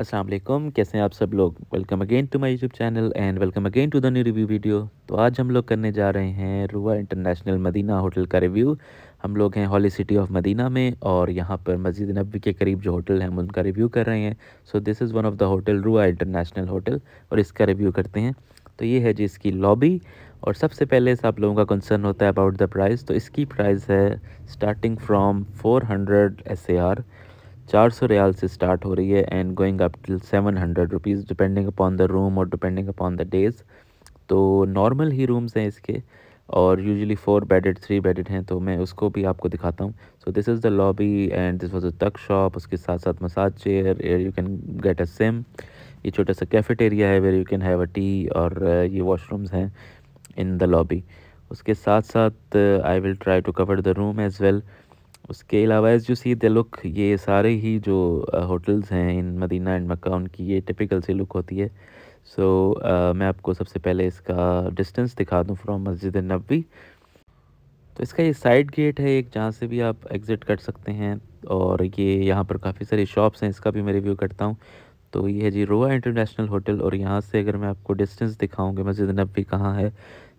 अस्सलाम वालेकुम कैसे हैं आप सब लोग welcome again to my YouTube channel and welcome again to the new review video तो आज हम लोग करने जा रहे हैं रुआ इंटरनेशनल मदीना होटल का रिव्यू हम लोग हैं हॉली सिटी ऑफ मदीना में और यहाँ पर मस्जिद नबी के करीब जो होटल हैं हम उनका रिव्यू कर रहे हैं so this is one of the hotel Rua international hotel और इसका रिव्यू करते हैं तो ये है जी इसकी लॉबी और सबसे पहले से आप लोगों का कंसर्न होता है अबाउट द प्राइस तो इसकी प्राइस है starting from four hundred S A R चार सौ रियाल से स्टार्ट हो रही है and going up till seven hundred rupees depending upon the room और डिपेंडिंग अपॉन द डेज़ तो नॉर्मल ही रूम्स हैं इसके और usually four bedded three bedded हैं तो मैं उसको भी आपको दिखाता हूँ so this is the lobby and this was a tuck shop उसके साथ साथ massage chair here you can get a SIM ये छोटा सा कैफेटेरिया है where you can have a tea और uh, ये वॉशरूम्स हैं इन द लॉबी उसके साथ साथ I will try to cover the room as well उसके अलावा as you see the look ये सारे ही जो होटल्स हैं इन मदीना एंड मक्का उनकी ये टिपिकल सी लुक होती है सो so, uh, मैं आपको सबसे पहले इसका डिस्टेंस दिखा दूँ फ्रॉम मस्जिद नबी तो इसका ये साइड गेट है एक जहाँ से भी आप एग्ज़िट कर सकते हैं और ये यहाँ पर काफ़ी सारी शॉप्स हैं इसका भी मैं रिव्यू करता हूँ तो ये है जी रोआ इंटरनेशनल होटल और यहाँ से अगर मैं आपको डिस्टेंस दिखाऊँगी मस्जिद नबी कहाँ है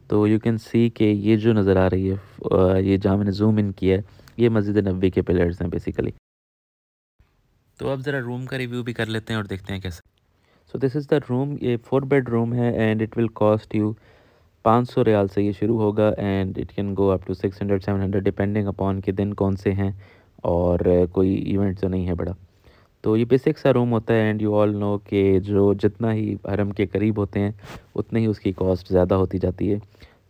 तो यू कैन सी के ये जो नज़र आ रही है ये जहाँ मैंने जूम इन किया है ये मस्जिद नबी के पिलर्स हैं बेसिकली तो अब ज़रा रूम का रिव्यू भी कर लेते हैं और देखते हैं कैसे so this is the room ये फोर बेड रूम है and it will cost you पाँच सौ रियाल से ये शुरू होगा and it can go up to six hundred seven hundred depending upon के दिन कौन से हैं और कोई इवेंट तो नहीं है बड़ा तो ये बेसिक सा रूम होता है एंड यू ऑल नो कि जो जितना ही हरम के करीब होते हैं उतनी ही उसकी कॉस्ट ज़्यादा होती जाती है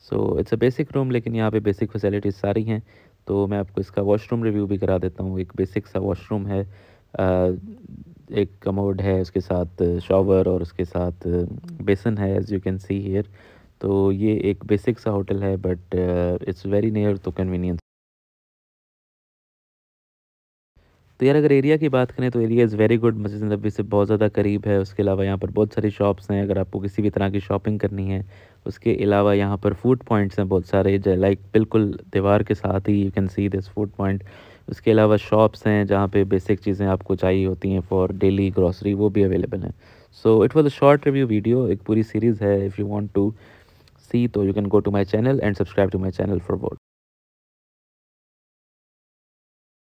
so it's a basic room लेकिन यहाँ पे बेसिक फैसिलिटीज़ सारी हैं तो मैं आपको इसका वॉशरूम रिव्यू भी करा देता हूँ एक बेसिक सा वॉशरूम है एक कमोड है उसके साथ शॉवर और उसके साथ बेसन है as you can see here तो ये एक बेसिक सा होटल है but it's very near to convenience तो यार अगर एरिया की बात करें तो एरिया इज़ वेरी गुड मस्जिद नबी से बहुत ज़्यादा करीब है उसके अलावा यहाँ पर बहुत सारी शॉप्स हैं अगर आपको किसी भी तरह की शॉपिंग करनी है उसके अलावा यहाँ पर फूड पॉइंट्स हैं बहुत सारे लाइक बिल्कुल दीवार के साथ ही you can see this food point उसके अलावा शॉप्स हैं जहाँ पे बेसिक चीज़ें आपको चाहिए होती हैं फॉर डेली ग्रॉसरी वो भी अवेलेबल हैं so it was a short review video एक पूरी सीरीज़ है if you want to see तो you can go to my channel and subscribe to my channel for vote